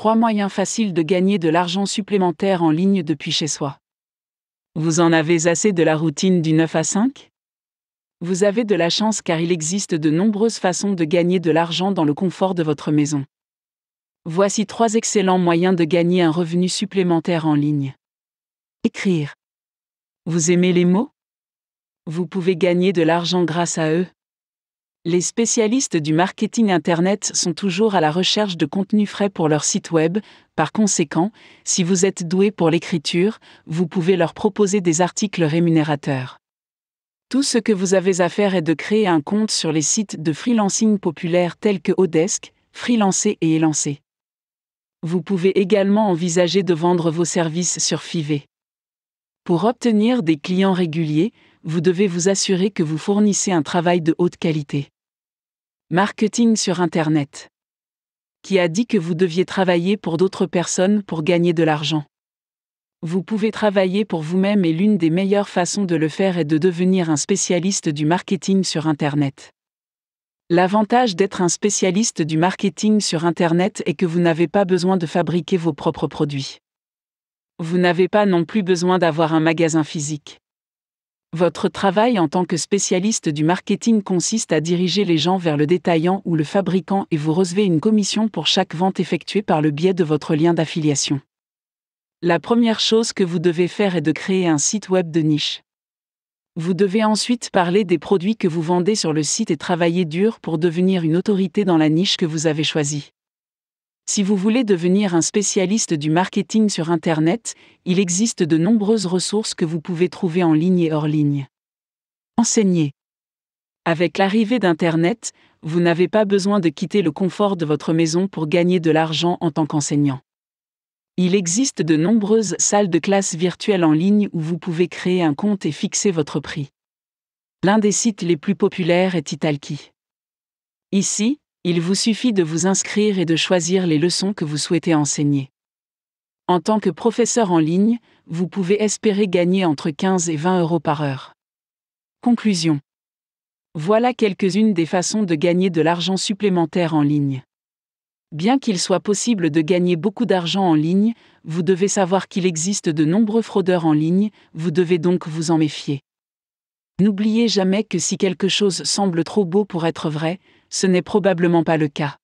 Trois moyens faciles de gagner de l'argent supplémentaire en ligne depuis chez soi. Vous en avez assez de la routine du 9 à 5 Vous avez de la chance car il existe de nombreuses façons de gagner de l'argent dans le confort de votre maison. Voici trois excellents moyens de gagner un revenu supplémentaire en ligne. Écrire. Vous aimez les mots Vous pouvez gagner de l'argent grâce à eux. Les spécialistes du marketing Internet sont toujours à la recherche de contenus frais pour leur site web, par conséquent, si vous êtes doué pour l'écriture, vous pouvez leur proposer des articles rémunérateurs. Tout ce que vous avez à faire est de créer un compte sur les sites de freelancing populaires tels que Odesk, Freelancer et Elancer. Vous pouvez également envisager de vendre vos services sur Fiverr. Pour obtenir des clients réguliers, vous devez vous assurer que vous fournissez un travail de haute qualité. Marketing sur Internet. Qui a dit que vous deviez travailler pour d'autres personnes pour gagner de l'argent Vous pouvez travailler pour vous-même et l'une des meilleures façons de le faire est de devenir un spécialiste du marketing sur Internet. L'avantage d'être un spécialiste du marketing sur Internet est que vous n'avez pas besoin de fabriquer vos propres produits. Vous n'avez pas non plus besoin d'avoir un magasin physique. Votre travail en tant que spécialiste du marketing consiste à diriger les gens vers le détaillant ou le fabricant et vous recevez une commission pour chaque vente effectuée par le biais de votre lien d'affiliation. La première chose que vous devez faire est de créer un site web de niche. Vous devez ensuite parler des produits que vous vendez sur le site et travailler dur pour devenir une autorité dans la niche que vous avez choisie. Si vous voulez devenir un spécialiste du marketing sur Internet, il existe de nombreuses ressources que vous pouvez trouver en ligne et hors ligne. Enseigner. Avec l'arrivée d'Internet, vous n'avez pas besoin de quitter le confort de votre maison pour gagner de l'argent en tant qu'enseignant. Il existe de nombreuses salles de classe virtuelles en ligne où vous pouvez créer un compte et fixer votre prix. L'un des sites les plus populaires est Italki. Ici, il vous suffit de vous inscrire et de choisir les leçons que vous souhaitez enseigner. En tant que professeur en ligne, vous pouvez espérer gagner entre 15 et 20 euros par heure. Conclusion. Voilà quelques-unes des façons de gagner de l'argent supplémentaire en ligne. Bien qu'il soit possible de gagner beaucoup d'argent en ligne, vous devez savoir qu'il existe de nombreux fraudeurs en ligne, vous devez donc vous en méfier. N'oubliez jamais que si quelque chose semble trop beau pour être vrai, ce n'est probablement pas le cas.